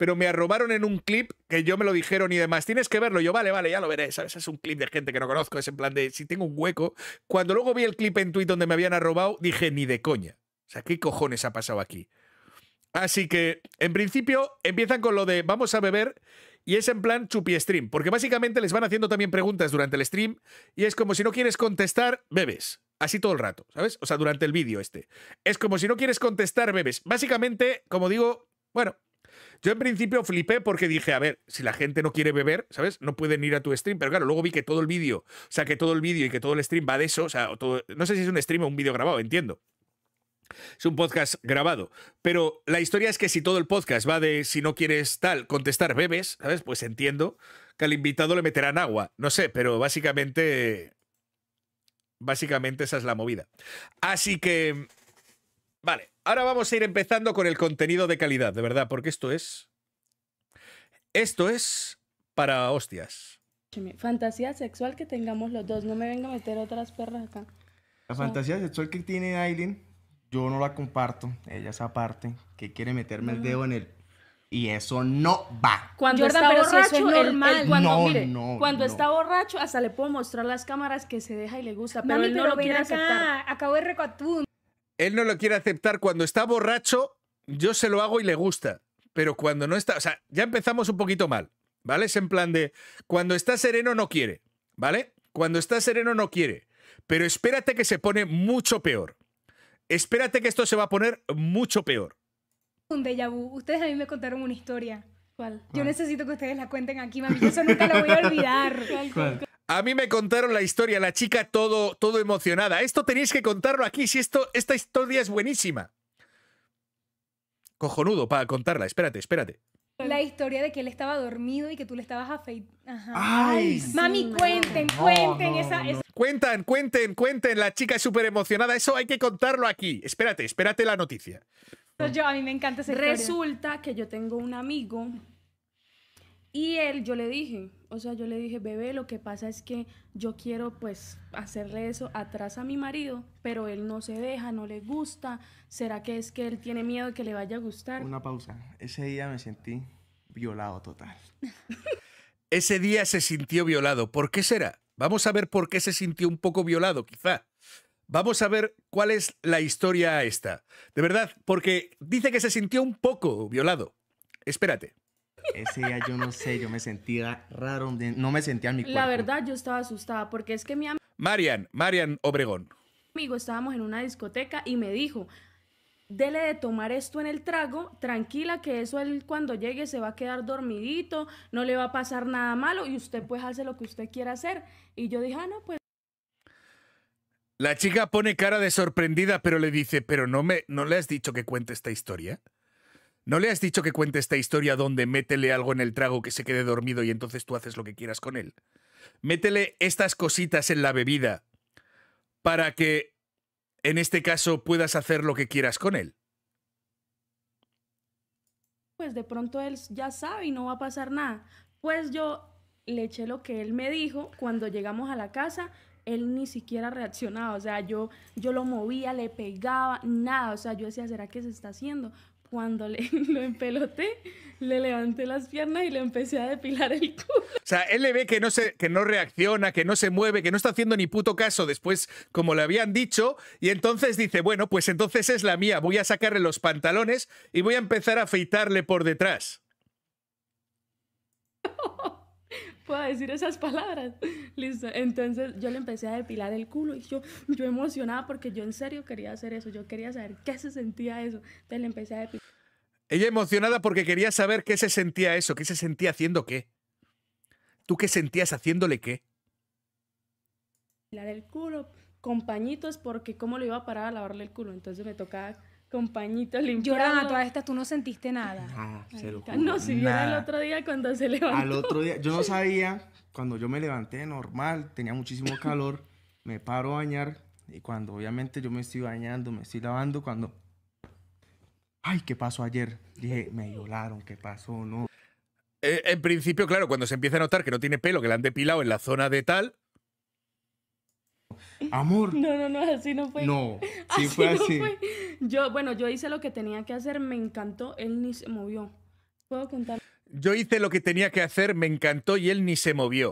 pero me arrobaron en un clip que yo me lo dijeron y demás. Tienes que verlo. Yo, vale, vale, ya lo veré. ¿Sabes? Es un clip de gente que no conozco. Es en plan de si tengo un hueco. Cuando luego vi el clip en Twitter donde me habían arrobado, dije, ni de coña. O sea, ¿qué cojones ha pasado aquí? Así que, en principio, empiezan con lo de vamos a beber y es en plan chupi stream, porque básicamente les van haciendo también preguntas durante el stream y es como si no quieres contestar, bebes. Así todo el rato, ¿sabes? O sea, durante el vídeo este. Es como si no quieres contestar, bebes. Básicamente, como digo, bueno, yo en principio flipé porque dije, a ver, si la gente no quiere beber, ¿sabes? No pueden ir a tu stream, pero claro, luego vi que todo el vídeo, o sea, que todo el vídeo y que todo el stream va de eso, o sea, no sé si es un stream o un vídeo grabado, entiendo. Es un podcast grabado. Pero la historia es que si todo el podcast va de si no quieres tal, contestar bebes, ¿sabes? Pues entiendo que al invitado le meterán agua. No sé, pero básicamente. Básicamente esa es la movida. Así que. Vale ahora vamos a ir empezando con el contenido de calidad, de verdad, porque esto es... Esto es para hostias. Fantasía sexual que tengamos los dos, no me venga a meter otras perras acá. La fantasía sexual que tiene Aileen, yo no la comparto, ella es aparte, que quiere meterme el dedo en el y eso no va. Cuando está borracho, es normal. El, cuando, no, no, cuando está borracho, hasta le puedo mostrar las cámaras que se deja y le gusta, pero él no lo quiere acá. Acabo de recotún él no lo quiere aceptar. Cuando está borracho, yo se lo hago y le gusta. Pero cuando no está, o sea, ya empezamos un poquito mal, ¿vale? Es en plan de, cuando está sereno no quiere, ¿vale? Cuando está sereno no quiere. Pero espérate que se pone mucho peor. Espérate que esto se va a poner mucho peor. Un déjà Ustedes a mí me contaron una historia. ¿Cuál? Yo ah. necesito que ustedes la cuenten aquí, mami. eso nunca lo voy a olvidar. ¿Cuál? A mí me contaron la historia, la chica todo, todo emocionada. Esto tenéis que contarlo aquí, si esto, esta historia es buenísima. Cojonudo para contarla, espérate, espérate. La historia de que él estaba dormido y que tú le estabas afeitando. Ay, Mami, cuenten, cuenten esa, Cuentan, cuenten, cuenten. La chica es súper emocionada. Eso hay que contarlo aquí. Espérate, espérate la noticia. Yo, a mí me encanta ese. Resulta que yo tengo un amigo y él, yo le dije, o sea, yo le dije, bebé, lo que pasa es que yo quiero pues hacerle eso atrás a mi marido, pero él no se deja, no le gusta. ¿Será que es que él tiene miedo de que le vaya a gustar? Una pausa. Ese día me sentí violado total. Ese día se sintió violado. ¿Por qué será? Vamos a ver por qué se sintió un poco violado, quizá. Vamos a ver cuál es la historia esta. De verdad, porque dice que se sintió un poco violado. Espérate. Ese día yo no sé, yo me sentía raro, no me sentía en mi cuerpo. La verdad, yo estaba asustada porque es que mi amigo... Marian, Marian Obregón. Amigo, estábamos en una discoteca y me dijo, dele de tomar esto en el trago, tranquila que eso él cuando llegue se va a quedar dormidito, no le va a pasar nada malo y usted pues hace lo que usted quiera hacer. Y yo dije, ah, no, pues... La chica pone cara de sorprendida, pero le dice, pero no me, ¿no le has dicho que cuente esta historia? ¿No le has dicho que cuente esta historia donde métele algo en el trago que se quede dormido y entonces tú haces lo que quieras con él? Métele estas cositas en la bebida para que, en este caso, puedas hacer lo que quieras con él. Pues de pronto él ya sabe y no va a pasar nada. Pues yo le eché lo que él me dijo cuando llegamos a la casa. Él ni siquiera reaccionaba, o sea, yo, yo lo movía, le pegaba, nada, o sea, yo decía, ¿será que se está haciendo? cuando le, lo empeloté, le levanté las piernas y le empecé a depilar el culo. O sea, él le ve que no, se, que no reacciona, que no se mueve, que no está haciendo ni puto caso después, como le habían dicho, y entonces dice, bueno, pues entonces es la mía, voy a sacarle los pantalones y voy a empezar a afeitarle por detrás. pueda decir esas palabras. Listo. Entonces yo le empecé a depilar el culo y yo, yo emocionada porque yo en serio quería hacer eso. Yo quería saber qué se sentía eso. Entonces le empecé a depilar. Ella emocionada porque quería saber qué se sentía eso, qué se sentía haciendo qué. ¿Tú qué sentías haciéndole qué? Depilar el culo, compañitos, porque cómo le iba a parar a lavarle el culo. Entonces me tocaba compañito limpio. ¿Lloran a todas estas tú no sentiste nada. Ah, se lo juro, No, si bien el otro día cuando se levantó. Al otro día, yo no sabía, cuando yo me levanté normal, tenía muchísimo calor, me paro a bañar y cuando obviamente yo me estoy bañando, me estoy lavando, cuando... Ay, ¿qué pasó ayer? Dije, me violaron, ¿qué pasó? No. Eh, en principio, claro, cuando se empieza a notar que no tiene pelo, que le han depilado en la zona de tal, Amor. No, no, no, así no fue. No, así Yo, bueno, yo hice lo que tenía que hacer, me encantó, él ni se movió. ¿Puedo contar? Yo hice lo que tenía que hacer, me encantó y él ni se movió.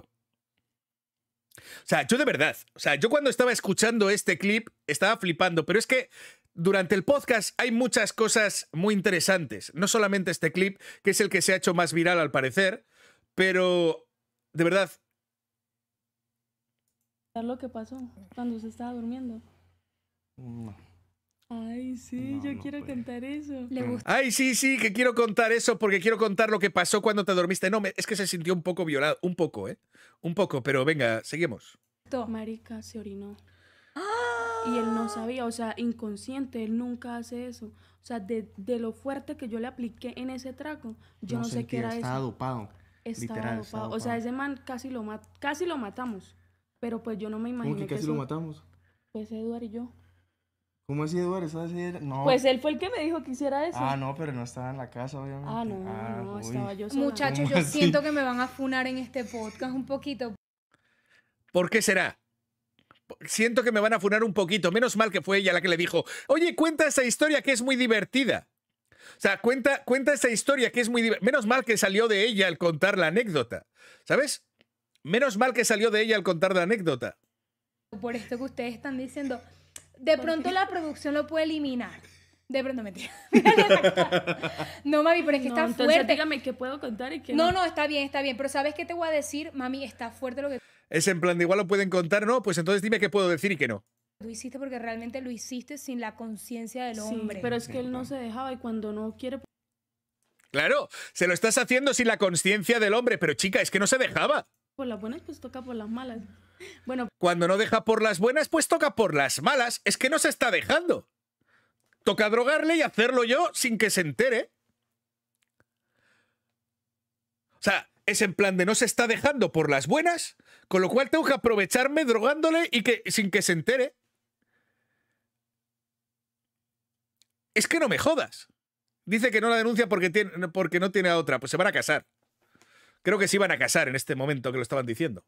O sea, yo de verdad, o sea, yo cuando estaba escuchando este clip estaba flipando, pero es que durante el podcast hay muchas cosas muy interesantes. No solamente este clip, que es el que se ha hecho más viral al parecer, pero de verdad, lo que pasó cuando se estaba durmiendo? Ay, sí, yo quiero contar eso. Mm. Ay, sí, sí, que quiero contar eso porque quiero contar lo que pasó cuando te dormiste. No, es que se sintió un poco violado, un poco, ¿eh? Un poco, pero venga, seguimos. Marica se orinó. Y él no sabía, o sea, inconsciente, él nunca hace eso. O sea, de, lo fuerte que yo le apliqué en ese trago, yo no, sé qué era eso. Estaba Literal, dopado. Estaba o dopado. O sea, ese man casi lo, casi lo matamos. Pero pues yo no me imagino. ¿Cómo que casi lo matamos? Pues Eduard y yo. ¿Cómo así, Eduardo? Pues él fue el que me dijo que hiciera eso. Ah, no, pero no estaba en la casa, obviamente. Ah, no, no, ah, estaba yo Muchachos, yo siento que me van a funar en este podcast un poquito. ¿Por qué será? Siento que me van a funar un poquito. Menos mal que fue ella la que le dijo, oye, cuenta esa historia que es muy divertida. O sea, cuenta, cuenta esa historia que es muy divertida. Menos mal que salió de ella al contar la anécdota. ¿Sabes? Menos mal que salió de ella al contar la anécdota. Por esto que ustedes están diciendo, de pronto la producción lo puede eliminar. De pronto, mentira. no, mami, pero es que está fuerte. Dígame qué puedo contar y qué no, no. está bien, está bien. Pero ¿sabes qué te voy a decir? Mami, está fuerte lo que... Es en plan de igual lo pueden contar, ¿no? Pues entonces dime qué puedo decir y qué no. Lo hiciste porque realmente lo hiciste sin la conciencia del hombre. pero es que él no se dejaba y cuando no quiere... Pues claro, se lo estás haciendo sin la conciencia del hombre, pero chica, es que no se dejaba por las buenas, pues toca por las malas. Bueno. Cuando no deja por las buenas, pues toca por las malas. Es que no se está dejando. Toca drogarle y hacerlo yo sin que se entere. O sea, es en plan de no se está dejando por las buenas, con lo cual tengo que aprovecharme drogándole y que sin que se entere. Es que no me jodas. Dice que no la denuncia porque, tiene, porque no tiene a otra, pues se van a casar. Creo que se iban a casar en este momento que lo estaban diciendo.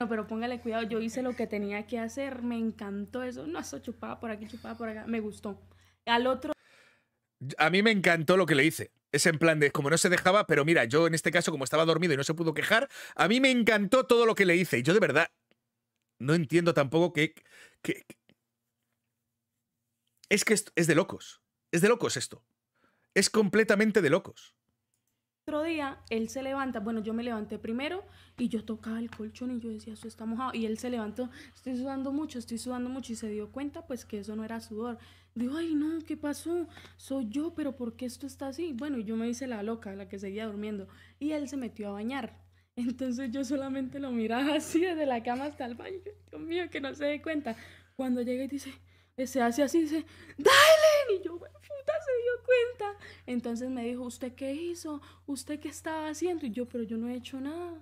No, pero póngale cuidado, yo hice lo que tenía que hacer, me encantó eso. No, eso chupaba por aquí, chupaba por acá, me gustó. Al otro. A mí me encantó lo que le hice. Es en plan de, como no se dejaba, pero mira, yo en este caso, como estaba dormido y no se pudo quejar, a mí me encantó todo lo que le hice. Y yo de verdad no entiendo tampoco que. Es que es de locos. Es de locos esto. Es completamente de locos otro día él se levanta, bueno, yo me levanté primero y yo tocaba el colchón y yo decía, eso está mojado. Y él se levantó, estoy sudando mucho, estoy sudando mucho y se dio cuenta pues que eso no era sudor. Digo, ay no, ¿qué pasó? Soy yo, pero ¿por qué esto está así? Bueno, yo me hice la loca, la que seguía durmiendo. Y él se metió a bañar. Entonces yo solamente lo miraba así desde la cama hasta el baño. Dios mío, que no se dé cuenta. Cuando llega y dice, se hace así, dice, dale. Y yo, bueno, se dio cuenta. Entonces me dijo, ¿usted qué hizo? ¿Usted qué estaba haciendo? Y yo, pero yo no he hecho nada.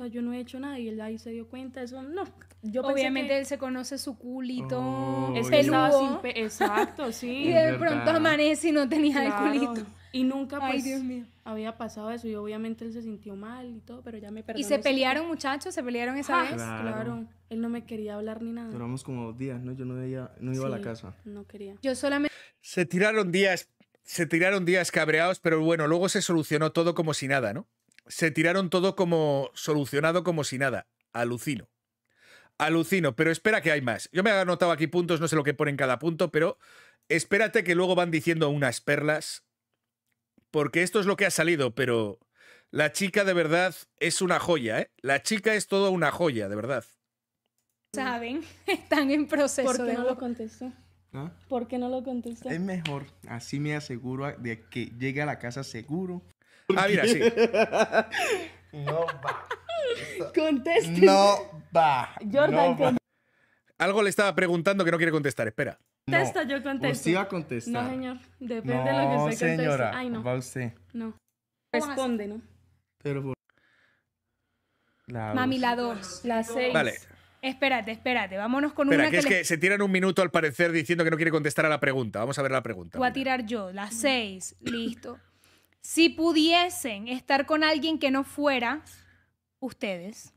O sea, yo no he hecho nada y él ahí se dio cuenta. Eso no. Yo Obviamente él se conoce su culito. Oh, es peludo. Exacto, sí. y de pronto amanece y no tenía el culito. Y nunca pues, Ay, Dios mío. había pasado eso y obviamente él se sintió mal y todo, pero ya me perdonó. ¿Y se pelearon muchachos? ¿Se pelearon esa ah, vez? Claro. Él no me quería hablar ni nada. Duramos como dos días, ¿no? Yo no, veía, no iba a la casa. No quería. Yo solamente... Se tiraron días, se tiraron días cabreados, pero bueno, luego se solucionó todo como si nada, ¿no? Se tiraron todo como solucionado como si nada. Alucino. Alucino, pero espera que hay más. Yo me he anotado aquí puntos, no sé lo que pone en cada punto, pero espérate que luego van diciendo unas perlas, porque esto es lo que ha salido, pero la chica de verdad es una joya, ¿eh? La chica es toda una joya, de verdad. Saben, están en proceso. ¿Por qué no lo contesto? ¿Ah? ¿Por qué no lo contestas? Es mejor, así me aseguro de que llegue a la casa seguro. Ah, mira, sí. no va. Conteste. No va. Jordan, no Algo le estaba preguntando que no quiere contestar, espera. Contesta, yo contesto. Usted va a contestar. No, señor. Depende de lo que usted conteste. Ay, no. Va usted. No. Responde, ¿no? Pero por... La Mami, la 2, la 6. Vale. Espérate, espérate, vámonos con una. Que que, se tiran un minuto al parecer diciendo que no quiere contestar a la pregunta. Vamos a ver la pregunta. Voy a tirar yo, las seis, listo. Si pudiesen estar con alguien que no fuera ustedes,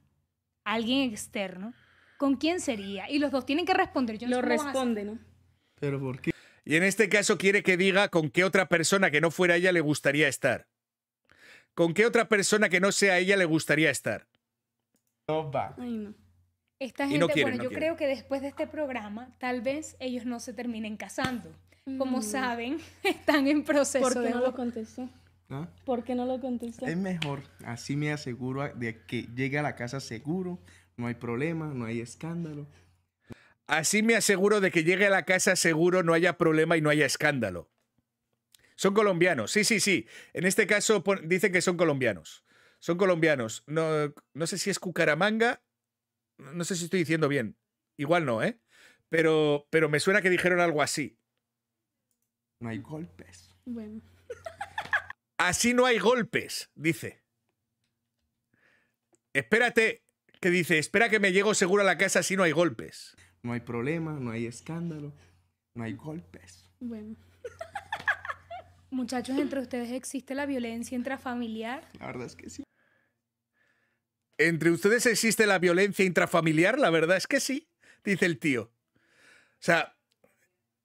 alguien externo, ¿con quién sería? Y los dos tienen que responder. Yo no Lo responde, Pero ¿por qué? Y en este caso quiere que diga con qué otra persona que no fuera ella le gustaría estar. ¿Con qué otra persona que no sea ella le gustaría estar? No va. Ay, no. Esta gente, bueno, yo creo que después de este programa, tal vez ellos no se terminen casando. Como mm. saben, están en proceso ¿Por qué no lo contestó? ¿Ah? ¿Por qué no lo contestó? Es mejor, así me aseguro de que llegue a la casa seguro, no hay problema, no hay escándalo. Así me aseguro de que llegue a la casa seguro, no haya problema y no haya escándalo. Son colombianos, sí, sí, sí. En este caso dicen que son colombianos. Son colombianos. No, no sé si es Cucaramanga no sé si estoy diciendo bien. Igual no, ¿eh? Pero, pero me suena que dijeron algo así. No hay golpes. Bueno. Así no hay golpes, dice. Espérate, que dice, espera que me llego seguro a la casa si no hay golpes. No hay problema, no hay escándalo, no hay golpes. Bueno. Muchachos, entre ustedes existe la violencia intrafamiliar. La verdad es que sí. ¿Entre ustedes existe la violencia intrafamiliar? La verdad es que sí, dice el tío. O sea,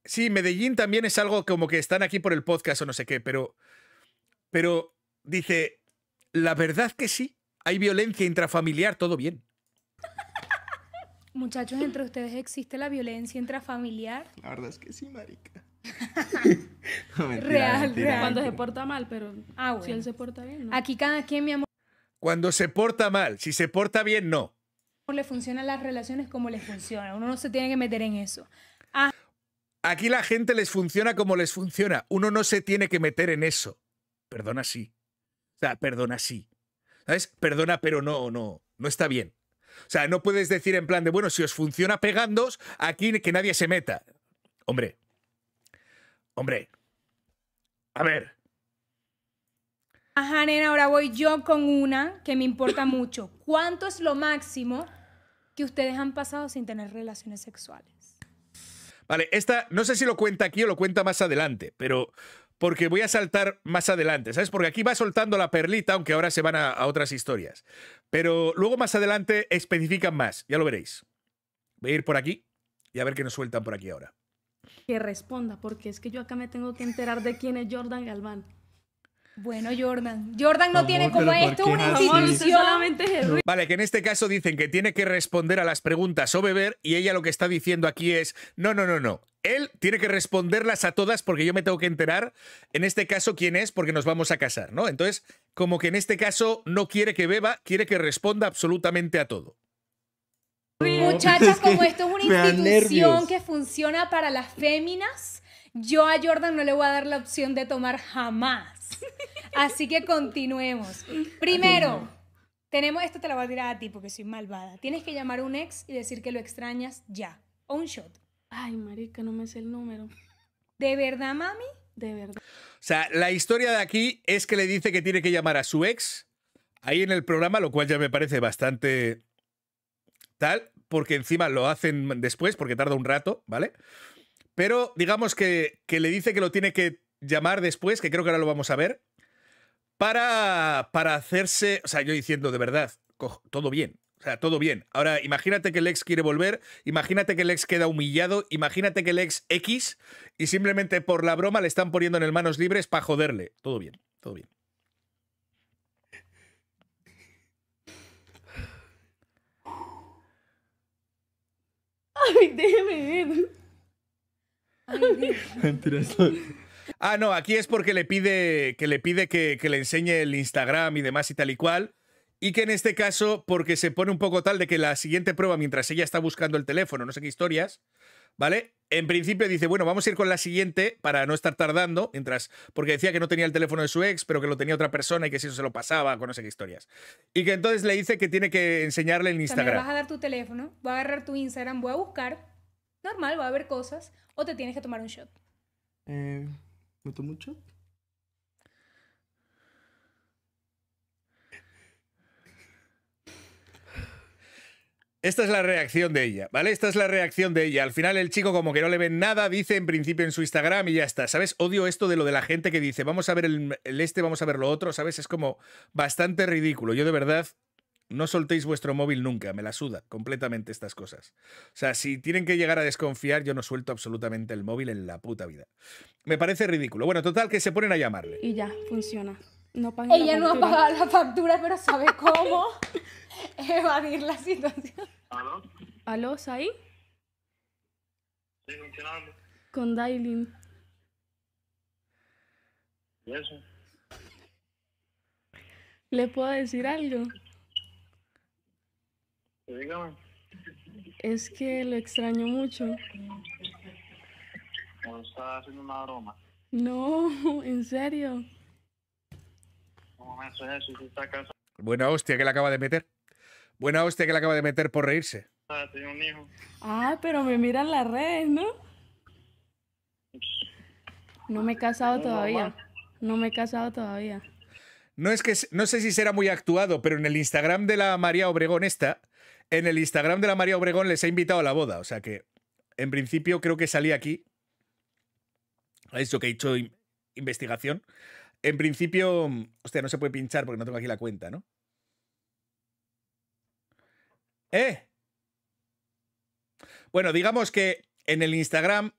sí, Medellín también es algo como que están aquí por el podcast o no sé qué, pero, pero dice, la verdad que sí, hay violencia intrafamiliar, todo bien. Muchachos, entre ustedes existe la violencia intrafamiliar. La verdad es que sí, marica. real, Cuando se porta mal, pero ah, si él se porta bien. Aquí cada quien, me cuando se porta mal, si se porta bien, no. Le funcionan las relaciones como les funciona. Uno no se tiene que meter en eso. Ah. Aquí la gente les funciona como les funciona. Uno no se tiene que meter en eso. Perdona sí. O sea, perdona sí. ¿Sabes? Perdona, pero no, no. No está bien. O sea, no puedes decir en plan de, bueno, si os funciona pegándos, aquí que nadie se meta. Hombre. Hombre. A ver. Ajá, nena, ahora voy yo con una que me importa mucho. ¿Cuánto es lo máximo que ustedes han pasado sin tener relaciones sexuales? Vale, esta no sé si lo cuenta aquí o lo cuenta más adelante, pero porque voy a saltar más adelante, ¿sabes? Porque aquí va soltando la perlita, aunque ahora se van a, otras historias. Pero luego más adelante especifican más, ya lo veréis. Voy a ir por aquí y a ver qué nos sueltan por aquí ahora. Que responda, porque es que yo acá me tengo que enterar de quién es Jordan Galván. Bueno, Jordan. Jordan no tiene como esto una institución. Solamente es Vale, que en este caso dicen que tiene que responder a las preguntas o beber y ella lo que está diciendo aquí es, no, no, no, no. Él tiene que responderlas a todas porque yo me tengo que enterar, en este caso, quién es porque nos vamos a casar, ¿no? Entonces, como que en este caso no quiere que beba, quiere que responda absolutamente a todo. Muchachas, como esto es una institución que funciona para las féminas, yo a Jordan no le voy a dar la opción de tomar jamás. Así que continuemos. Primero, tenemos esto, te lo voy a tirar a ti porque soy malvada. Tienes que llamar a un ex y decir que lo extrañas ya. O un shot. Ay, marica, no me sé el número. ¿De verdad, mami? De verdad. O sea, la historia de aquí es que le dice que tiene que llamar a su ex ahí en el programa, lo cual ya me parece bastante tal, porque encima lo hacen después, porque tarda un rato, ¿vale? Pero digamos que, le dice que lo tiene que llamar después, que creo que ahora lo vamos a ver, para, para hacerse, o sea, yo diciendo de verdad, todo bien, o sea, todo bien. Ahora, imagínate que el ex quiere volver, imagínate que el ex queda humillado, imagínate que el ex X y simplemente por la broma le están poniendo en el manos libres para joderle. Todo bien, todo bien. Ay, déjeme Ah, no, aquí es porque le pide que le pide que, le enseñe el Instagram y demás y tal y cual. Y que en este caso, porque se pone un poco tal de que la siguiente prueba, mientras ella está buscando el teléfono, no sé qué historias, ¿vale? En principio dice, bueno, vamos a ir con la siguiente para no estar tardando, mientras, porque decía que no tenía el teléfono de su ex, pero que lo tenía otra persona y que si eso se lo pasaba, con no sé qué historias. Y que entonces le dice que tiene que enseñarle el Instagram. vas a dar tu teléfono, voy a agarrar tu Instagram, voy a buscar normal, va a haber cosas, o te tienes que tomar un shot. Eh, mucho tomo Esta es la reacción de ella, ¿vale? Esta es la reacción de ella. Al final el chico como que no le ven nada, dice en principio en su Instagram y ya está, ¿sabes? Odio esto de lo de la gente que dice, vamos a ver el este, vamos a ver lo otro, ¿sabes? Es como bastante ridículo. Yo de verdad no soltéis vuestro móvil nunca, me la suda completamente estas cosas. O sea, si tienen que llegar a desconfiar, yo no suelto absolutamente el móvil en la puta vida. Me parece ridículo. Bueno, total, que se ponen a llamarle. Y ya, funciona. No Ella no ha pagado la factura, pero sabe cómo evadir la situación. ¿Aló? ¿Aló, Sai? Sí, funcionando. Con Dailin. ¿Y eso? ¿Le puedo decir algo? Es que lo extraño mucho. ¿No en serio. Buena hostia que le acaba de meter. Buena hostia que le acaba de meter por reírse. Ah, un hijo. Ah, pero me miran las redes, ¿no? No me he casado todavía. No me he casado todavía. No es que no sé si será muy actuado, pero en el Instagram de la María Obregón esta en el Instagram de la María Obregón les he invitado a la boda, o sea que en principio creo que salí aquí. Eso que he hecho investigación. En principio, hostia, no se puede pinchar porque no tengo aquí la cuenta, ¿no? ¿Eh? Bueno, digamos que en el Instagram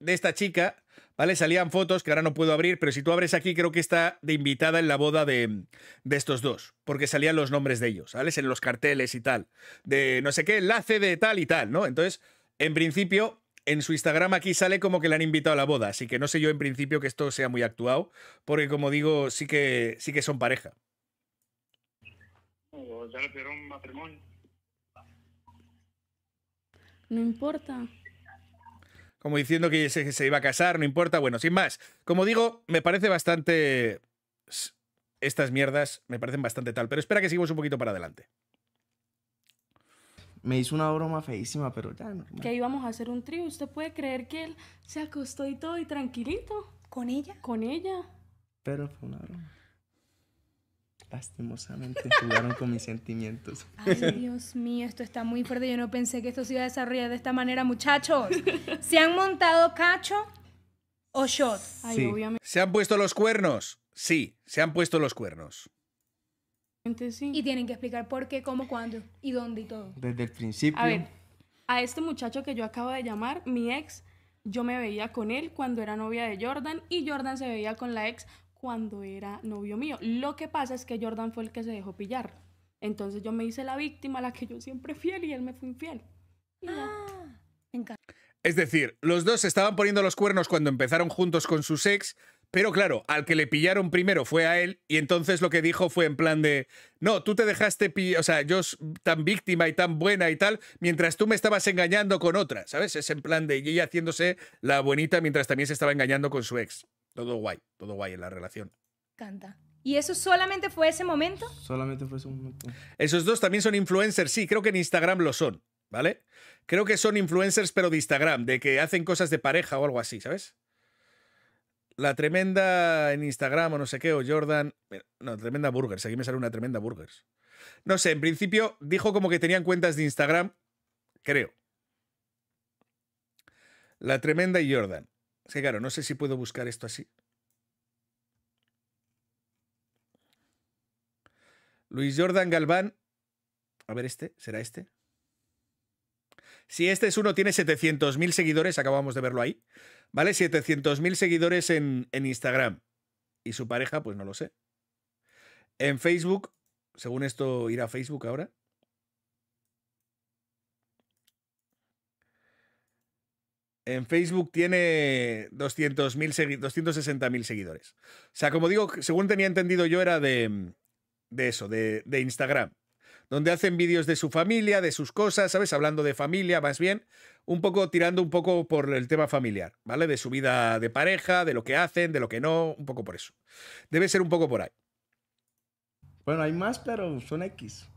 de esta chica ¿vale? Salían fotos que ahora no puedo abrir, pero si tú abres aquí, creo que está de invitada en la boda de, estos dos, porque salían los nombres de ellos, ¿vale? En los carteles y tal, de no sé qué, enlace de tal y tal, ¿no? Entonces, en principio, en su Instagram aquí sale como que le han invitado a la boda, así que no sé yo en principio que esto sea muy actuado, porque como digo, sí que, sí que son pareja. No importa como diciendo que se, iba a casar, no importa. Bueno, sin más. Como digo, me parece bastante. Estas mierdas me parecen bastante tal. Pero espera que sigamos un poquito para adelante. Me hizo una broma feísima, pero ya Que íbamos a hacer un trio. ¿Usted puede creer que él se acostó y todo y tranquilito? ¿Con ella? Con ella. Pero fue una broma lastimosamente jugaron con mis sentimientos. Ay, Dios mío, esto está muy fuerte. Yo no pensé que esto se iba a desarrollar de esta manera, muchachos. ¿Se han montado cacho o shot? sí. obviamente. ¿Se han puesto los cuernos? Sí, se han puesto los cuernos. Y tienen que explicar por qué, cómo, cuándo y dónde y todo. Desde el principio. A ver, a este muchacho que yo acabo de llamar, mi ex, yo me veía con él cuando era novia de Jordan y Jordan se veía con la ex cuando era novio mío. Lo que pasa es que Jordan fue el que se dejó pillar. Entonces yo me hice la víctima, la que yo siempre fiel, y él me fue infiel. Ah, es decir, los dos se estaban poniendo los cuernos cuando empezaron juntos con su ex, pero claro, al que le pillaron primero fue a él, y entonces lo que dijo fue en plan de, no, tú te dejaste, o sea, yo tan víctima y tan buena y tal, mientras tú me estabas engañando con otra, ¿sabes? Es en plan de ella haciéndose la bonita mientras también se estaba engañando con su ex. Todo guay, todo guay en la relación. Canta. ¿Y eso solamente fue ese momento? Solamente fue ese momento. Esos dos también son influencers, sí, creo que en Instagram lo son, ¿vale? Creo que son influencers, pero de Instagram, de que hacen cosas de pareja o algo así, ¿sabes? La tremenda en Instagram o no sé qué, o Jordan. No, tremenda burgers, aquí me sale una tremenda burgers. No sé, en principio dijo como que tenían cuentas de Instagram, creo. La tremenda y Jordan. Sí, claro, no sé si puedo buscar esto así. Luis Jordan Galván. A ver este, ¿será este? Si este es uno, tiene 700.000 seguidores, acabamos de verlo ahí. ¿Vale? 700.000 seguidores en, en Instagram. Y su pareja, pues no lo sé. En Facebook, según esto, irá a Facebook ahora. En Facebook tiene 260.000 seguidores. O sea, como digo, según tenía entendido yo, era de, eso, de, Instagram. Donde hacen vídeos de su familia, de sus cosas, ¿sabes? Hablando de familia, más bien. Un poco tirando un poco por el tema familiar, ¿vale? De su vida de pareja, de lo que hacen, de lo que no, un poco por eso. Debe ser un poco por ahí. Bueno, hay más, pero son X.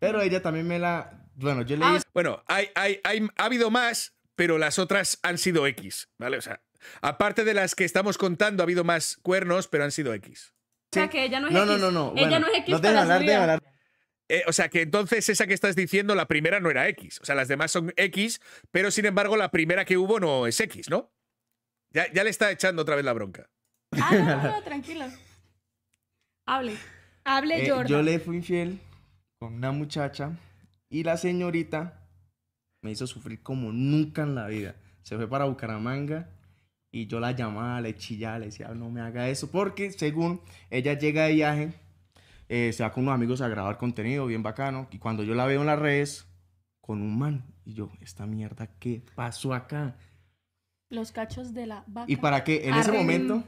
Pero ella también me la. Bueno, yo leí. Ah, bueno, hay, ha habido más, pero las otras han sido X, ¿vale? O sea, aparte de las que estamos contando, ha habido más cuernos, pero han sido X. O sea, que ella no es X. No, no, no. Ella no es X no para hablar, de hablar eh, o sea, que entonces esa que estás diciendo, la primera no era X. O sea, las demás son X, pero sin embargo, la primera que hubo no es X, ¿no? Ya, le está echando otra vez la bronca. Ah, no, no, tranquilo. Hable. Hable, eh, Jordan. Yo le fui infiel con una muchacha y la señorita hizo sufrir como nunca en la vida. Se fue para Bucaramanga y yo la llamaba, le chillaba, le decía, no me haga eso, porque según ella llega de viaje, eh, se va con unos amigos a grabar contenido bien bacano, y cuando yo la veo en las redes, con un man, y yo, esta mierda, ¿qué pasó acá? Los cachos de la vaca. Y para qué, en ese momento,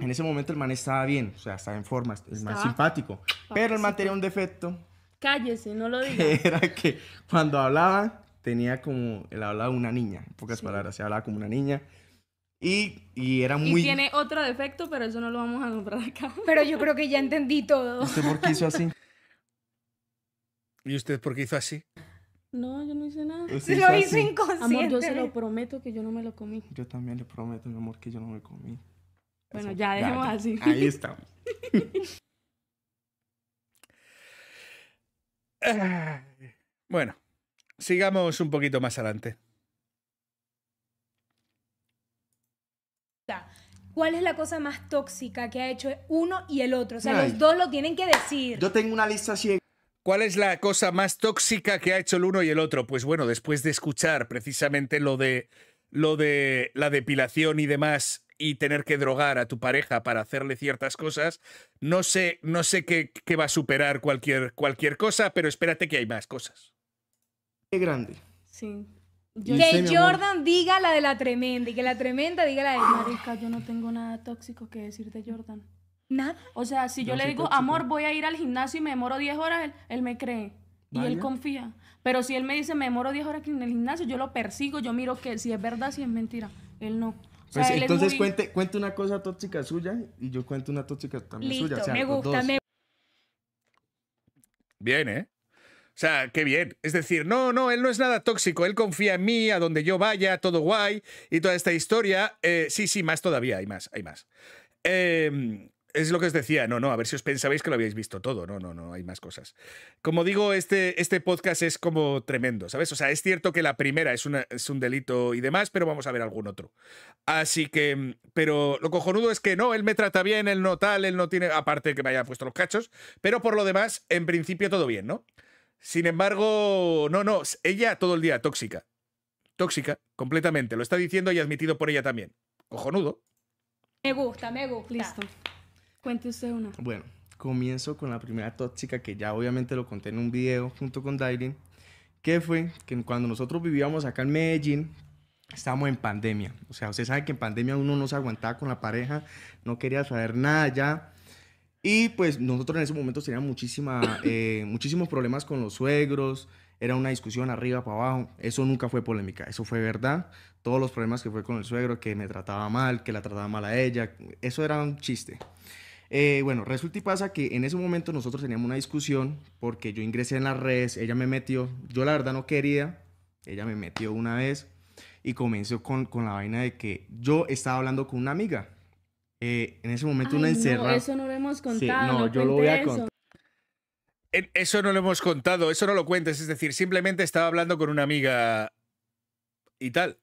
en ese momento el man estaba bien, o sea, estaba en forma, el simpático, pero el man tenía un defecto. Cállese, no lo diga. era que cuando hablaba tenía como el hablaba de una niña, en pocas palabras, se hablaba como una niña. Y, era muy... Y tiene otro defecto, pero eso no lo vamos a encontrar acá. Pero yo creo que ya entendí todo. ¿Usted por qué hizo así? ¿Y usted por qué hizo así? No, yo no hice nada. Se lo hizo inconsciente. Amor, yo se lo prometo que yo no me lo comí. Yo también le prometo, mi amor, que yo no me comí. Bueno, ya dejemos así. Ahí estamos. bueno, Sigamos un poquito más adelante. ¿Cuál es la cosa más tóxica que ha hecho uno y el otro? O sea, los dos lo tienen que decir. Yo tengo una lista así. ¿Cuál es la cosa más tóxica que ha hecho el uno y el otro? Pues bueno, después de escuchar precisamente lo de lo de la depilación y demás y tener que drogar a tu pareja para hacerle ciertas cosas, no sé, no sé qué, qué va a superar cualquier, cualquier cosa, pero espérate que hay más cosas grande. Sí. que Jordan diga la de la tremenda y que la tremenda diga la de Marica, yo no tengo nada tóxico que decir de Jordan. Nada. O sea, si yo le digo, amor, voy a ir al gimnasio y me demoro 10 horas, él, me cree. Y él confía. Pero si él me dice, me demoro 10 horas en el gimnasio, yo lo persigo, yo miro que si es verdad, si es mentira. Él no. Pues, entonces cuente, cuente una cosa tóxica suya y yo cuento una tóxica también suya. me gusta, Bien, ¿eh? O sea, qué bien. Es decir, no, no, él no es nada tóxico, él confía en mí, a donde yo vaya, todo guay y toda esta historia. Eh, sí, sí, más todavía, hay más, hay más. Em, es lo que os decía, no, no, a ver si os pensabais que lo habíais visto todo, no, no, no, hay más cosas. Como digo, este, este podcast es como tremendo, ¿sabes? O sea, es cierto que la primera es, una, es un delito y demás, pero vamos a ver algún otro. Así que, mm, pero lo cojonudo es que no, él me trata bien, él no tal, él no tiene, aparte que me haya puesto los cachos, pero por lo demás, en principio todo bien, ¿no? Sin embargo, no, no, ella todo el día tóxica. Tóxica, completamente. Lo está diciendo y admitido por ella también. Cojonudo. Me gusta, me gusta. Listo. Cuente usted una. Bueno, comienzo con la primera tóxica que ya obviamente lo conté en un video junto con Dailin, que fue que cuando nosotros vivíamos acá en Medellín, estábamos en pandemia. O sea, usted sabe que en pandemia uno no se aguantaba con la pareja, no quería saber nada ya. Y pues nosotros en ese momento teníamos muchísima, eh, muchísimos problemas con los suegros, era una discusión arriba para abajo, eso nunca fue polémica, eso fue verdad. Todos los problemas que fue con el suegro, que me trataba mal, que la trataba mal a ella, eso era un chiste. Eh, bueno, resulta y pasa que en ese momento nosotros teníamos una discusión porque yo ingresé en las redes, ella me metió, yo la verdad no quería, ella me metió una vez y comenzó con, con la vaina de que yo estaba hablando con una amiga eh, en ese momento una encerrada. No, eso no lo hemos contado. no, yo lo voy a contar. Eso no lo hemos contado, eso no lo cuentes. Es decir, simplemente estaba hablando con una amiga y tal.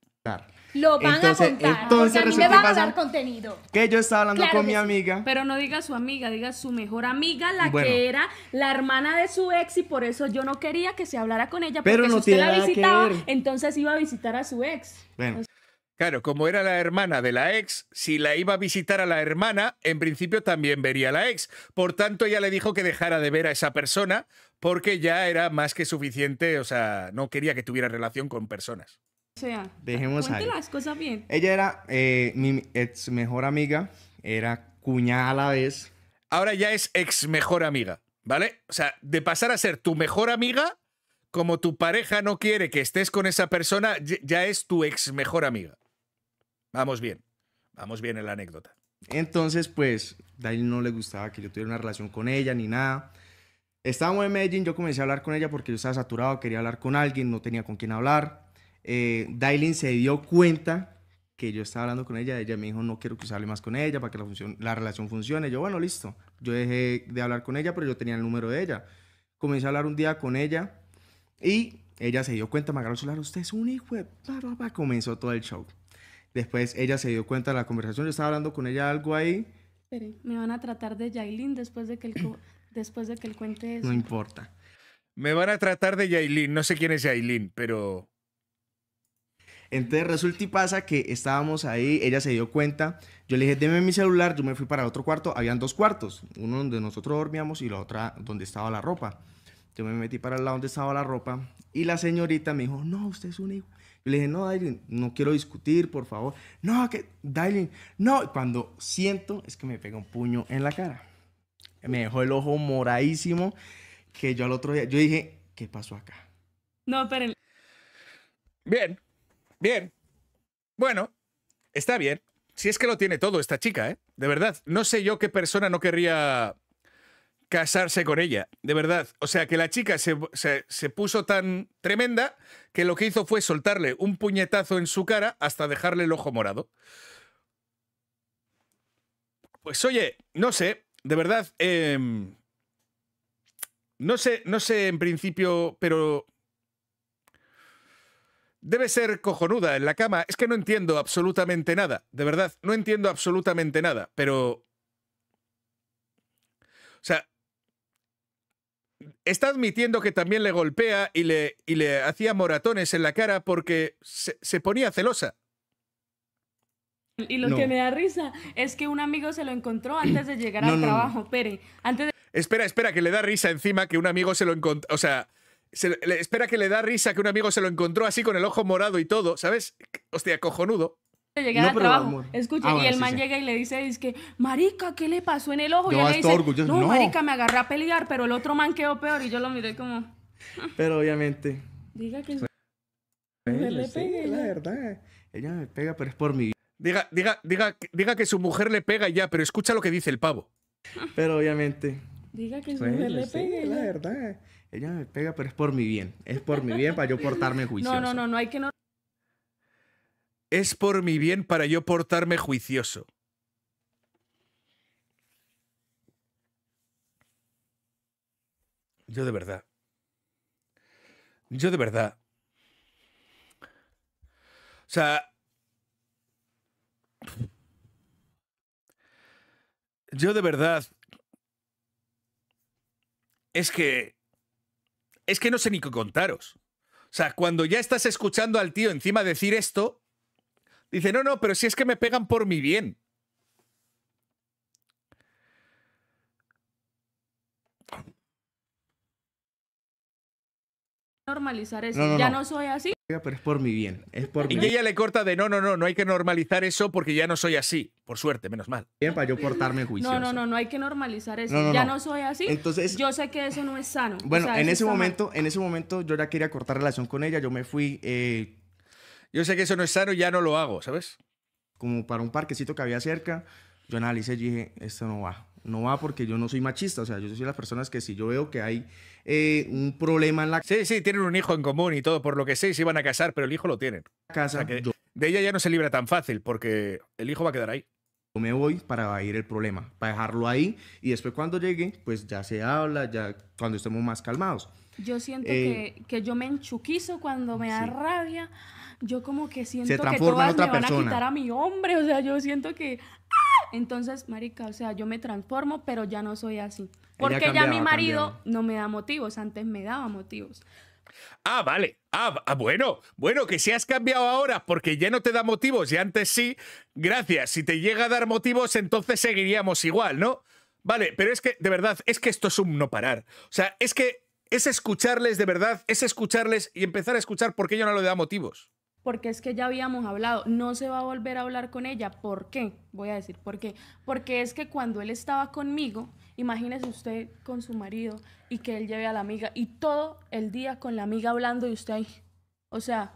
Lo van a contar. Entonces, a mí me van a dar contenido. Que yo estaba hablando con mi amiga. Pero no diga su amiga, diga su mejor amiga, la que era la hermana de su ex y por eso yo no quería que se hablara con ella. Porque pero no si usted la visitaba, entonces iba a visitar a su ex. Bueno. Claro, como era la hermana de la ex, si la iba a visitar a la hermana, en principio también vería a la ex. Por tanto, ella le dijo que dejara de ver a esa persona porque ya era más que suficiente, o sea, no quería que tuviera relación con personas. O sea, dejemos ahí. las cosas bien. Ella era eh, mi ex mejor amiga, era cuñada a la vez. Ahora ya es ex mejor amiga, ¿vale? O sea, de pasar a ser tu mejor amiga, como tu pareja no quiere que estés con esa persona, ya es tu ex mejor amiga. Vamos bien, vamos bien en la anécdota. Entonces, pues, Dailin no le gustaba que yo tuviera una relación con ella ni nada. Estábamos en Medellín, yo comencé a hablar con ella porque yo estaba saturado, quería hablar con alguien, no tenía con quién hablar. Eh, Dailin se dio cuenta que yo estaba hablando con ella, ella me dijo, no quiero que se hable más con ella para que la, función, la relación funcione. Yo, bueno, listo. Yo dejé de hablar con ella, pero yo tenía el número de ella. Comencé a hablar un día con ella y ella se dio cuenta, me agarró el usted es un hijo de... Comenzó todo el show. Después ella se dio cuenta de la conversación, yo estaba hablando con ella algo ahí. me van a tratar de Yailin después de que el después de que cuente eso. No importa. Me van a tratar de Yailin, no sé quién es Yailin, pero... Entonces resulta y pasa que estábamos ahí, ella se dio cuenta, yo le dije, deme mi celular, yo me fui para otro cuarto, habían dos cuartos, uno donde nosotros dormíamos y la otra donde estaba la ropa. Yo me metí para el lado donde estaba la ropa y la señorita me dijo, no, usted es un hijo le dije, no, Dailin, no quiero discutir, por favor. No, que, Dailin, no. cuando siento, es que me pega un puño en la cara. Me dejó el ojo moradísimo, que yo al otro día, yo dije, ¿qué pasó acá? No, pero. Bien, bien. Bueno, está bien. Si es que lo tiene todo esta chica, ¿eh? De verdad, no sé yo qué persona no querría casarse con ella, de verdad. O sea, que la chica se, puso tan tremenda que lo que hizo fue soltarle un puñetazo en su cara hasta dejarle el ojo morado. Pues oye, no sé, de verdad, em, no sé, no sé en principio, pero debe ser cojonuda en la cama. Es que no entiendo absolutamente nada, de verdad, no entiendo absolutamente nada, pero... O sea, está admitiendo que también le golpea y le, y le hacía moratones en la cara porque se, ponía celosa. Y lo que me da risa es que un amigo se lo encontró antes de llegar al trabajo, Pere. Antes Espera, espera, que le da risa encima que un amigo se lo encontró. O sea, espera que le da risa que un amigo se lo encontró así con el ojo morado y todo, ¿sabes? Hostia, cojonudo llegar al trabajo. Escucha, ah, y el man llega y le dice, dice que, marica, ¿qué le pasó en el ojo? No, le dice, no, marica, me agarré a pelear, pero el otro man quedó peor. Y yo lo miré como... pero obviamente... Diga que... la verdad. Ella me pega, pero es por mi... Diga, diga, diga, diga que su mujer le pega ya, pero escucha lo que dice el pavo. pero obviamente... Diga que su mujer le pegue, la verdad. Ella me pega, pero es por mi bien. Es por mi bien para yo portarme juicioso. No, no, no, no hay que no es por mi bien para yo portarme juicioso. Yo de verdad. Yo de verdad. O sea... Yo de verdad... Es que... Es que no sé ni qué contaros. O sea, cuando ya estás escuchando al tío encima decir esto, Dice, no, no, pero si es que me pegan por mi bien. normalizar eso. ya no. soy así. Pero es por mi bien. Es por y ella le corta de no, no, no, no hay que normalizar eso porque ya no soy así. Por suerte, menos mal. Bien, para yo portarme juicio. No, no, no, no hay que normalizar eso. ya no. soy así. Entonces, yo sé que eso no es sano. Bueno, en ese momento, en ese momento yo ya quería cortar relación con ella. Yo me fui. Eh, yo sé que eso no es sano y ya no lo hago, ¿sabes? Como para un parquecito que había cerca, yo analicé y dije, esto no va. No va porque yo no soy machista, o sea, yo soy de las personas que si yo veo que hay eh, un problema en la Sí, sí, tienen un hijo en común y todo, por lo que sé, se iban a casar, pero el hijo lo tienen. Casa, que De ella ya no se libra tan fácil porque el hijo va a quedar ahí Yo me voy para ir el problema, para dejarlo ahí y después cuando llegue, pues ya se habla, ya cuando estemos más calmados. Yo siento eh, que, que, yo me enchuquizo cuando me da rabia yo como que siento que todas me van a quitar a mi hombre, o sea, yo siento que... ¡ah! Entonces, marica, o sea, yo me transformo, pero ya no soy así. Porque ya mi marido no me da motivos, antes me daba motivos. Ah, vale. Ah, ah, bueno, bueno, que si has cambiado ahora porque ya no te da motivos y antes sí, gracias. Si te llega a dar motivos, entonces seguiríamos igual, ¿no? Vale, pero es que, de verdad, es que esto es un no parar. O sea, es que es escucharles de verdad, es escucharles y empezar a escuchar porque yo no le da motivos porque es que ya habíamos hablado, no se va a volver a hablar con ella. ¿Por qué? Voy a decir por qué. Porque es que cuando él estaba conmigo, imagínese usted con su marido y que él lleve a la amiga y todo el día con la amiga hablando y usted ahí. O sea,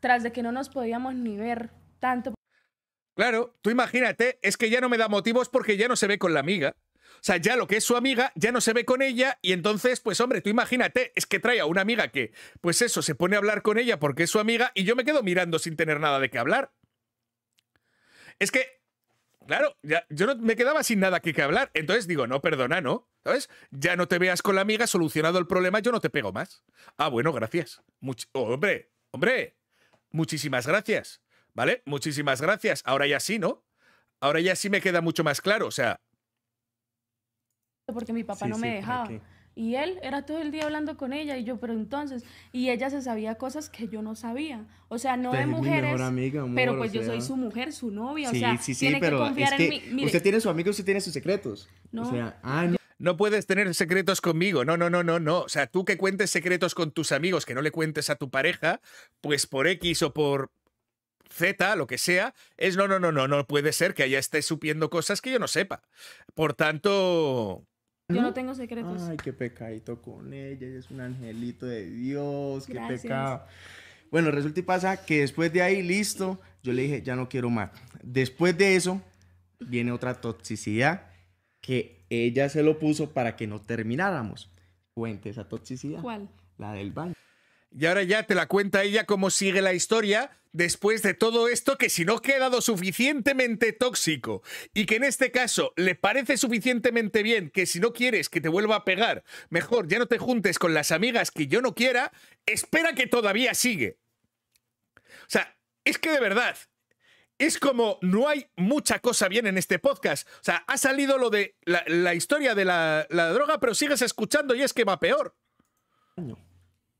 tras de que no nos podíamos ni ver tanto. Claro, tú imagínate, es que ya no me da motivos porque ya no se ve con la amiga. O sea, ya lo que es su amiga ya no se ve con ella y entonces, pues hombre, tú imagínate, es que trae a una amiga que, pues eso, se pone a hablar con ella porque es su amiga y yo me quedo mirando sin tener nada de qué hablar. Es que, claro, yo no, me quedaba sin nada que, que hablar. Entonces digo, no, perdona, ¿no? ¿Sabes? Ya no te veas con la amiga, solucionado el problema, yo no te pego más. Ah, bueno, gracias. hombre, hombre, muchísimas gracias. ¿Vale? Muchísimas gracias. Ahora ya sí, ¿no? Ahora ya sí me queda mucho más claro. O sea, porque mi papá no me dejaba. Y él era todo el día hablando con ella y yo, pero entonces, y ella se sabía cosas que yo no sabía. O sea, no pues de mujeres, pero pues yo soy su mujer, su novia, o sea, tiene que confiar en mí. usted tiene su amigo, usted tiene sus secretos. No. O sea, ah, no. No puedes tener secretos conmigo. No, no, no, no, no. O sea, tú que cuentes secretos con tus amigos, que no le cuentes a tu pareja, pues por X o por Z, lo que sea, es no, no, no, no, no puede ser que ella esté supiendo cosas que yo no sepa. Por tanto, yo no tengo secretos. Ay, qué pecadito con ella, es un angelito de Dios, qué pecado. Bueno, resulta y pasa que después de ahí, listo, yo le dije, ya no quiero más. Después de eso, viene otra toxicidad que ella se lo puso para que no termináramos. Cuente esa toxicidad. ¿Cuál? La del baño. Y ahora ya te la cuenta ella cómo sigue la historia después de todo esto que si no ha quedado suficientemente tóxico y que en este caso le parece suficientemente bien que si no quieres que te vuelva a pegar, mejor ya no te juntes con las amigas que yo no quiera, espera que todavía sigue. O sea, es que de verdad, es como no hay mucha cosa bien en este podcast. O sea, ha salido lo de la, historia de la, la, droga, pero sigues escuchando y es que va peor.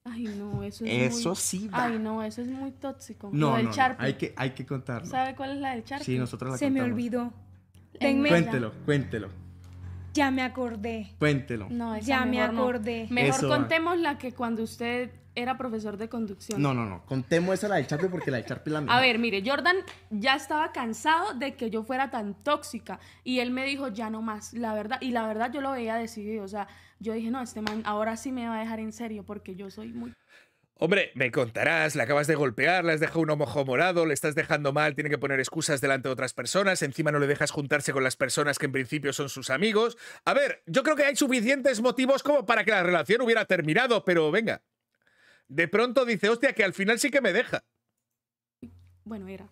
Ay, no, eso es Eso sí va. Ay, no, eso es muy tóxico. No, el del no, hay que, hay que contarlo. ¿Sabe cuál es la del charco? Sí, nosotros la Se me olvidó. Cuéntelo, cuéntelo, Ya me acordé. cuéntelo. No, Ya me acordé. Mejor contemos la que cuando usted era profesor de conducción. No, no, no. Contemos esa la de Charpe porque la de Charpe la mía. A ver, mire, Jordan ya estaba cansado de que yo fuera tan tóxica. Y él me dijo, ya no más, la verdad. Y la verdad yo lo veía decidido. O sea, yo dije, no, este man ahora sí me va a dejar en serio porque yo soy muy... Hombre, me contarás, la acabas de golpear, le has dejado un ojo morado, le estás dejando mal, tiene que poner excusas delante de otras personas, encima no le dejas juntarse con las personas que en principio son sus amigos. A ver, yo creo que hay suficientes motivos como para que la relación hubiera terminado, pero venga de pronto dice, hostia, que al final sí que me deja. Bueno, era.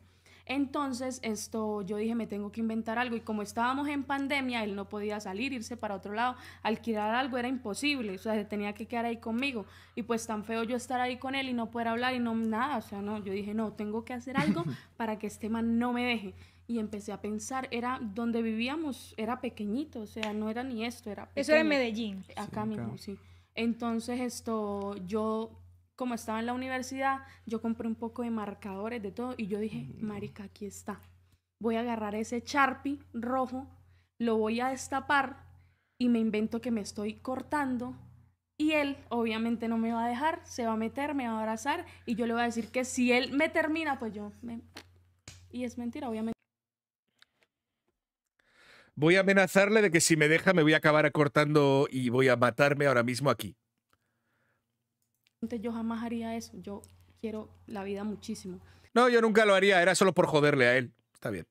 Entonces, esto yo dije, me tengo que inventar algo. Y como estábamos en pandemia, él no podía salir, irse para otro lado, alquilar algo era imposible. O sea, tenía que quedar ahí conmigo. Y pues tan feo yo estar ahí con él y no poder hablar y no nada. O sea, no, yo dije, no, tengo que hacer algo para que este man no me deje. Y empecé a pensar, era donde vivíamos, era pequeñito, o sea, no era ni esto, era Eso era en Medellín. Acá mismo, sí. Entonces, esto, yo como estaba en la universidad, yo compré un poco de marcadores, de todo, y yo dije, marica, aquí está. Voy a agarrar ese Sharpie rojo, lo voy a destapar y me invento que me estoy cortando. Y él obviamente no me va a dejar, se va a meter, me va a abrazar y yo le voy a decir que si él me termina, pues yo Y es mentira, obviamente. Voy a amenazarle de que si me deja me voy a acabar cortando y voy a matarme ahora mismo aquí. Entonces yo jamás haría eso. Yo quiero la vida muchísimo. No, yo nunca lo haría. Era solo por joderle a él. Está bien.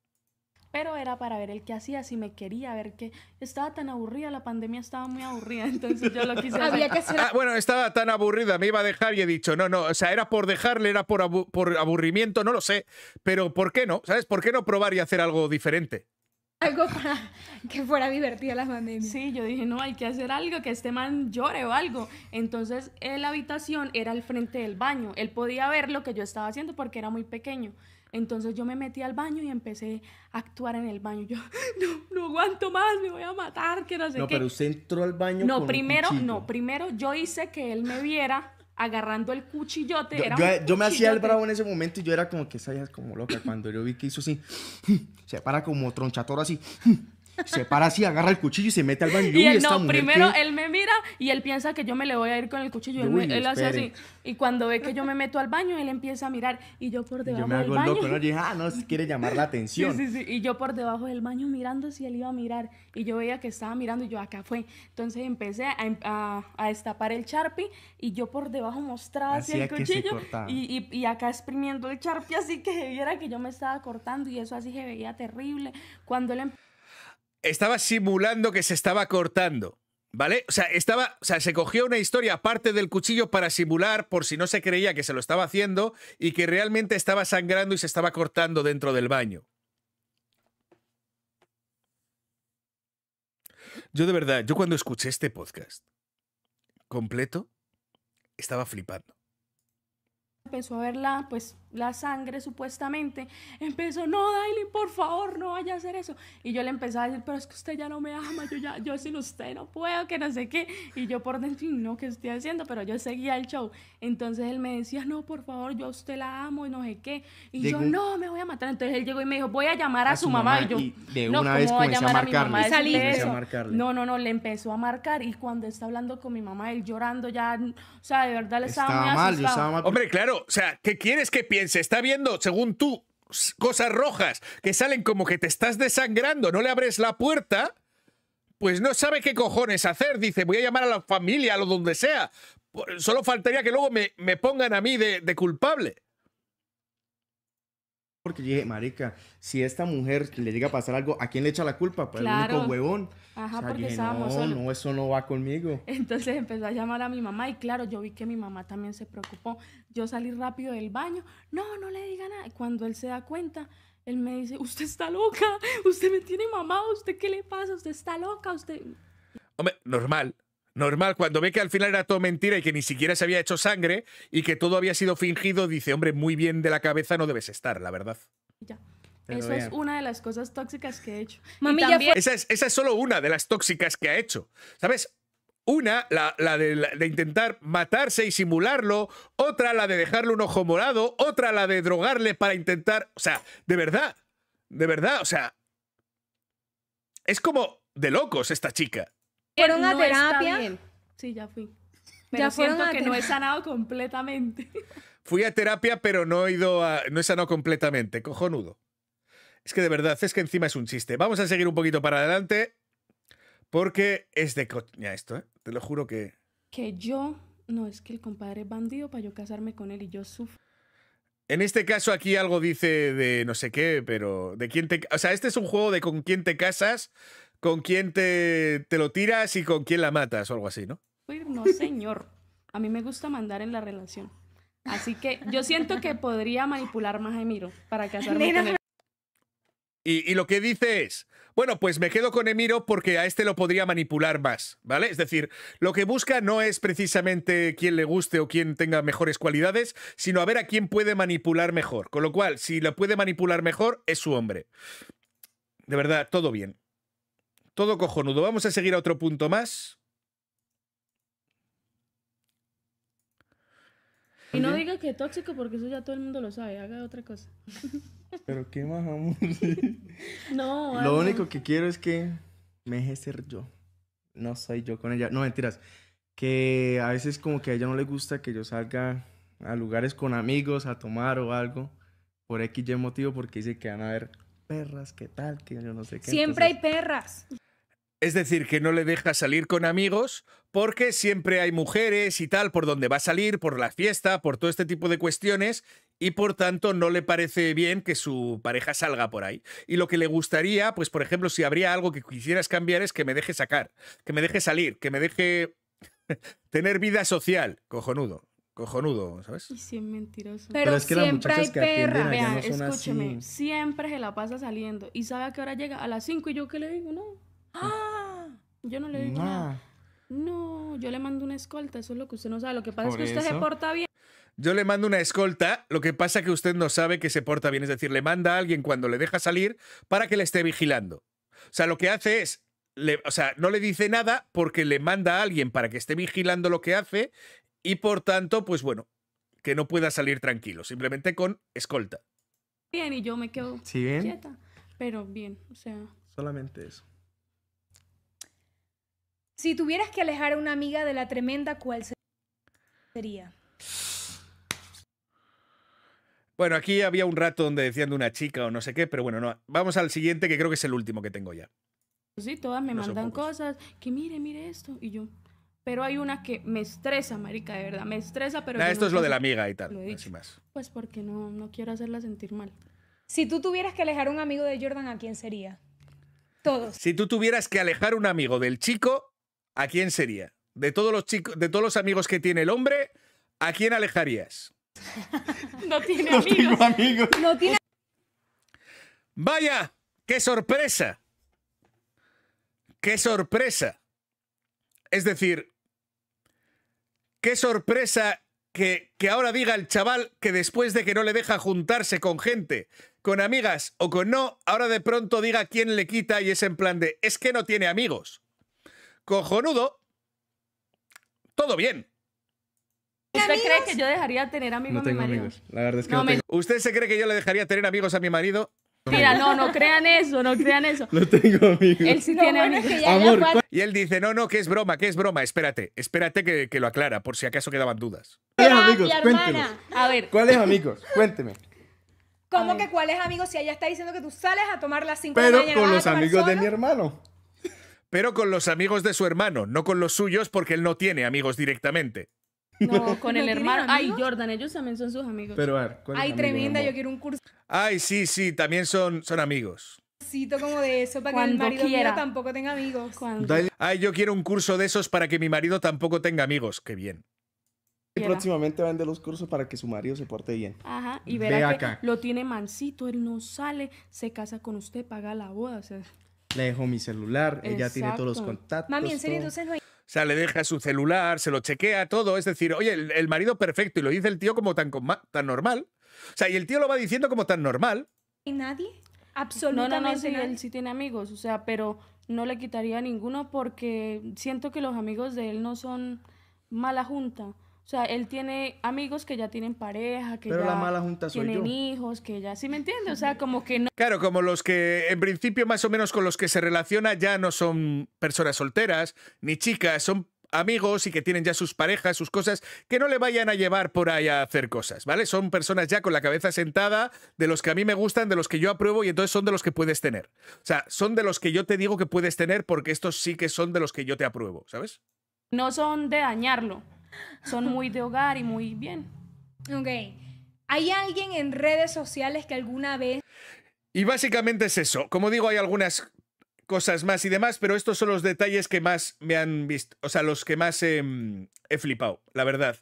Pero era para ver el que hacía, si me quería, ver que estaba tan aburrida, la pandemia estaba muy aburrida, entonces yo lo quise que ah, bueno, estaba tan aburrida, me iba a dejar y he dicho, no, no, o sea, era por dejarle, era por, por aburrimiento, no lo sé, pero ¿por qué no? ¿Sabes? ¿Por qué no probar y hacer algo diferente? algo para que fuera divertida la pandemia. Sí, yo dije, no, hay que hacer algo, que este man llore o algo. Entonces, la habitación era al frente del baño. Él podía ver lo que yo estaba haciendo porque era muy pequeño. Entonces yo me metí al baño y empecé a actuar en el baño. Yo, no, no aguanto más, me voy a matar, que no sé qué. No, pero usted entró al baño No, primero, no, primero yo hice que él me viera agarrando el cuchillote. Yo, me hacía el bravo en ese momento y yo era como que esa es como loca. Cuando yo vi que hizo así, se para como tronchator así se para así, agarra el cuchillo y se mete al baño. Y, no, primero él me mira y él piensa que yo me le voy a ir con el cuchillo. él, hace así. Y cuando ve que yo me meto al baño, él empieza a mirar. Y yo por debajo yo me hago loco, baño. ¿no? Ah, quiere llamar la atención. Sí, sí, Y yo por debajo del baño mirando si él iba a mirar. Y yo veía que estaba mirando y yo acá fue. Entonces empecé a, em, destapar el charpi y yo por debajo mostraba así el cuchillo. Y, acá exprimiendo el charpi así que se viera que yo me estaba cortando y eso así se veía terrible. Cuando él em estaba simulando que se estaba cortando. ¿Vale? O sea, estaba, o sea, se cogió una historia aparte del cuchillo para simular, por si no se creía que se lo estaba haciendo, y que realmente estaba sangrando y se estaba cortando dentro del baño. Yo de verdad, yo cuando escuché este podcast completo, estaba flipando. Empezó a verla, pues, la sangre supuestamente, empezó, no, Daily, por favor, no vaya a hacer eso. Y yo le empecé a decir, pero es que usted ya no me ama, yo ya, yo sin usted no puedo, que no sé qué. Y yo por dentro, no, ¿qué estoy haciendo? Pero yo seguía el show. Entonces él me decía, no, por favor, yo a usted la amo y no sé qué. Y yo, no, me voy a matar. Entonces él llegó y me dijo, voy a llamar a, su mamá. Y yo, de una vez comencé a, a, mi A salí eso. A No, no, no, le empezó a marcar. Y cuando está hablando con mi mamá, él llorando ya, o sea, de verdad le estaba, muy Hombre, claro, o sea, ¿qué quieres que se está viendo, según tú, cosas rojas que salen como que te estás desangrando, no le abres la puerta, pues no sabe qué cojones hacer. Dice, voy a llamar a la familia, a lo donde sea. Solo faltaría que luego me, me pongan a mí de culpable porque dije, marica, si esta mujer le llega a pasar algo, ¿a quién le echa la culpa? Pues el único huevón. Ajá, porque estábamos no, no, eso no va conmigo. Entonces empezó a llamar a mi mamá y claro, yo vi que mi mamá también se preocupó. Yo salí rápido del baño, no, no le diga nada. Cuando él se da cuenta, él me dice, usted está loca, usted me tiene mamá, usted qué le pasa, usted está loca, usted... Hombre, normal. Normal, cuando ve que al final era todo mentira y que ni siquiera se había hecho sangre y que todo había sido fingido, dice, hombre, muy bien de la cabeza no debes estar, la verdad. Ya. Eso es una de las cosas tóxicas que he hecho. Mami, esa, es, es, solo una de las tóxicas que ha hecho. ¿Sabes? Una, la, de, la, de, intentar matarse y simularlo. Otra, la de dejarle un ojo morado. Otra, la de drogarle para intentar. O sea, de verdad. De verdad. O sea. Es como de locos esta chica. Pues fueron a terapia. Sí, ya fui. Pero siento que no he sanado completamente. Fui a terapia, pero no he ido a. No he sanado completamente. Cojonudo. Es que de verdad, es que encima es un chiste. Vamos a seguir un poquito para adelante. Porque es de esto, ¿eh? Te lo juro que. Que yo. No, es que el compadre es bandido para yo casarme con él y yo sufro. En este caso aquí algo dice de no sé qué, pero de quién te... O sea, este es un juego de con quién te casas, con quién te, te lo tiras y con quién la matas o algo así, ¿no? Pues, no, señor. A mí me gusta mandar en la relación. Así que yo siento que podría manipular más a Emiro para casarme con él. Y, y, lo que dice es, bueno, pues me quedo con Emiro porque a este lo podría manipular más, ¿vale? Es decir, lo que busca no es precisamente quién le guste o quién tenga mejores cualidades, sino a ver a quién puede manipular mejor. Con lo cual, si lo puede manipular mejor, es su hombre. De verdad, todo bien. Todo cojonudo. Vamos a seguir a otro punto más. Y no diga que es tóxico porque eso ya todo el mundo lo sabe. Haga otra cosa. Pero qué más, no. Lo único que quiero es que me deje ser yo. No soy yo con ella. No, mentiras. Que a veces como que a ella no le gusta que yo salga a lugares con amigos a tomar o algo por X motivo porque dice que van a ver perras, ¿qué tal, tío? no sé qué. Siempre hay perras. Es decir, que no le deja salir con amigos porque siempre hay mujeres y tal por donde va a salir, por la fiesta, por todo este tipo de cuestiones y por tanto no le parece bien que su pareja salga por ahí. Y lo que le gustaría, pues por ejemplo, si habría algo que quisieras cambiar es que me deje sacar, que me deje salir, que me deje tener vida social, cojonudo cojonudo, ¿sabes? Y mentiroso. Pero, es que siempre hay escúcheme, siempre se la pasa saliendo. Y sabe que qué hora llega, a las 5 y yo qué le digo, no. ¡Ah! Yo no le digo nada. No, yo le mando una escolta, eso es lo que usted no sabe. Lo que pasa es que usted se porta bien. Yo le mando una escolta, lo que pasa que usted no sabe que se porta bien, es decir, le manda a alguien cuando le deja salir para que le esté vigilando. O sea, lo que hace es, le, o sea, no le dice nada porque le manda a alguien para que esté vigilando lo que hace y por tanto, pues bueno, que no pueda salir tranquilo, simplemente con escolta. Bien, y yo me quedo quieta, pero bien, o sea. Solamente eso. Si tuvieras que alejar a una amiga de la tremenda, ¿cuál sería? Bueno, aquí había un rato donde decían de una chica o no sé qué, pero bueno, no. Vamos al siguiente que creo que es el último que tengo ya. Pues sí, todas me mandan cosas, que mire, mire esto, y yo, pero hay una que me estresa, marica, de verdad, me estresa, pero... Ah, esto es lo de la amiga y tal, Pues porque no, no quiero hacerla sentir mal. Si tú tuvieras que alejar un amigo de Jordan, ¿a quién sería? Todos. Si tú tuvieras que alejar un amigo del chico, ¿a quién sería? De todos los chicos, de todos los amigos que tiene el hombre, ¿a quién alejarías? no tiene amigos. amigos. No tiene... Vaya, qué sorpresa. Qué sorpresa. Es decir, Qué sorpresa que, que, ahora diga el chaval que después de que no le deja juntarse con gente, con amigas o con no, ahora de pronto diga quién le quita y es en plan de, es que no tiene amigos. Cojonudo, todo bien. ¿Usted cree que yo dejaría tener amigos a mi marido? ¿Usted se cree que yo le dejaría tener amigos a mi marido? Mira, no, no crean eso, no crean eso. No tengo amigos. Él sí tiene amigos. Amor, y él dice, no, no, que es broma, que es broma. Espérate, espérate que, lo aclara, por si acaso quedaban dudas. ¿Cuáles ah, amigos? hermana! A ver. ¿Cuáles amigos? Cuénteme. ¿Cómo que cuáles amigos? Si ella está diciendo que tú sales a tomar las cinco de mañana. Pero con los amigos de mi hermano. Pero con los amigos de su hermano, no con los suyos, porque él no tiene amigos directamente. No, con el hermano. Ay, Jordan, ellos también son sus amigos. Pero a ver, Ay, tremenda, yo quiero un curso. Ay, sí, sí, también son, son amigos. como de eso para que mi marido tampoco tenga amigos. Ay, yo quiero un curso de esos para que mi marido tampoco tenga amigos. Qué bien. Y próximamente vende los cursos para que su marido se porte bien. Ajá, y verá que lo tiene mansito, él no sale, se casa con usted, paga la boda. Le dejo mi celular, ella tiene todos los contactos. Mami, en serio, entonces no o sea, le deja su celular, se lo chequea todo. Es decir, oye, el, marido perfecto, y lo dice el tío como tan, tan normal. O sea, y el tío lo va diciendo como tan normal. ¿Y nadie? Absolutamente. No, no, no, él sí tiene amigos, o sea, pero no le quitaría ninguno porque siento que los amigos de él no son mala junta. O sea, él tiene amigos que ya tienen pareja, que ya la mala junta tienen hijos, que ya, ¿sí me entiendes? O sea, como que no... Claro, como los que en principio más o menos con los que se relaciona ya no son personas solteras ni chicas, son amigos y que tienen ya sus parejas, sus cosas, que no le vayan a llevar por ahí a hacer cosas, ¿vale? Son personas ya con la cabeza sentada, de los que a mí me gustan, de los que yo apruebo y entonces son de los que puedes tener. O sea, son de los que yo te digo que puedes tener porque estos sí que son de los que yo te apruebo, ¿sabes? No son de dañarlo son muy de hogar y muy bien. Ok. ¿Hay alguien en redes sociales que alguna vez... Y básicamente es eso. Como digo, hay algunas cosas más y demás, pero estos son los detalles que más me han visto, o sea, los que más em, he flipado, la verdad.